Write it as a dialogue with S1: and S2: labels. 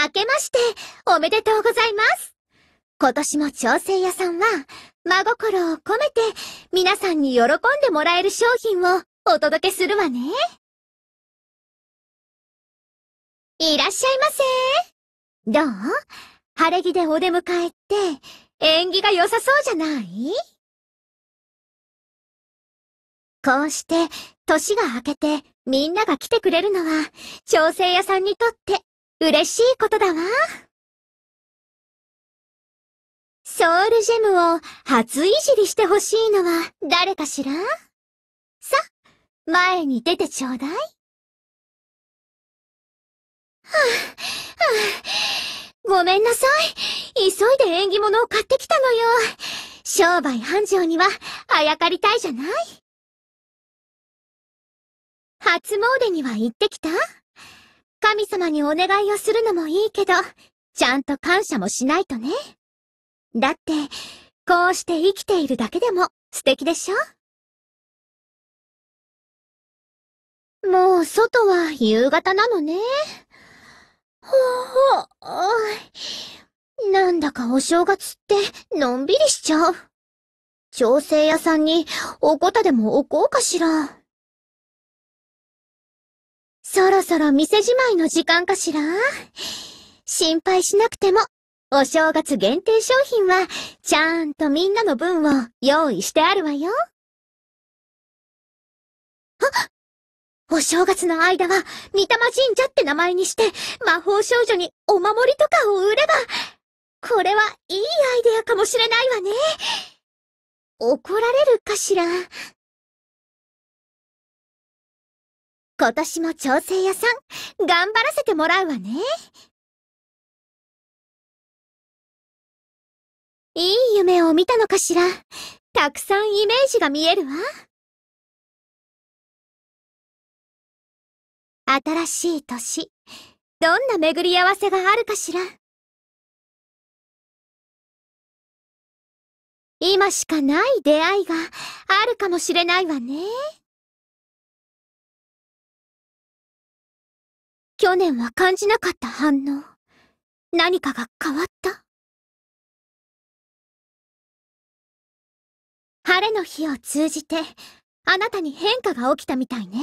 S1: 明けまして、おめでとうございます。今年も調整屋さんは、真心を込めて、皆さんに喜んでもらえる商品をお届けするわね。いらっしゃいませ。どう晴れ着でお出迎えって、縁起が良さそうじゃないこうして、年が明けて、みんなが来てくれるのは、調整屋さんにとって嬉しいことだわ。ソウルジェムを初いじりしてほしいのは誰かしらさ、前に出てちょうだい。はぁ、
S2: あ、はぁ、あ、ごめんなさい。急いで縁起物を買ってきたのよ。商売繁盛にはあやかりたいじゃない
S1: 初詣には行ってきた
S2: 神様にお願いをするのもいいけど、ちゃんと感謝もしないとね。だって、こうして生きているだけでも素敵でしょ
S1: もう外は夕方な
S2: のね。ほほう、なんだかお正月ってのんびりしちゃう。調整屋さんにお
S1: こたでも置こうかしら。そろそろ店
S2: じまいの時間かしら心配しなくても、お正月限定商品は、ちゃんとみんなの分を用意してあるわよ。
S1: あお正月の間は、三玉神
S2: 社って名前にして、魔法少女にお守りとかを売れば、これはいいアイデアかもしれないわね。怒られるかしら。
S1: 今年も調整屋さん、頑張らせてもらうわね。いい夢を見たのかしら。たくさんイメージが見えるわ。新しい年、どんな巡り合わせがあるかしら。今しかない出会いがあるかもしれないわね。去年は感じなかった反応。何かが変わった。晴れの日を通じて、あなたに変化が起きたみたいね。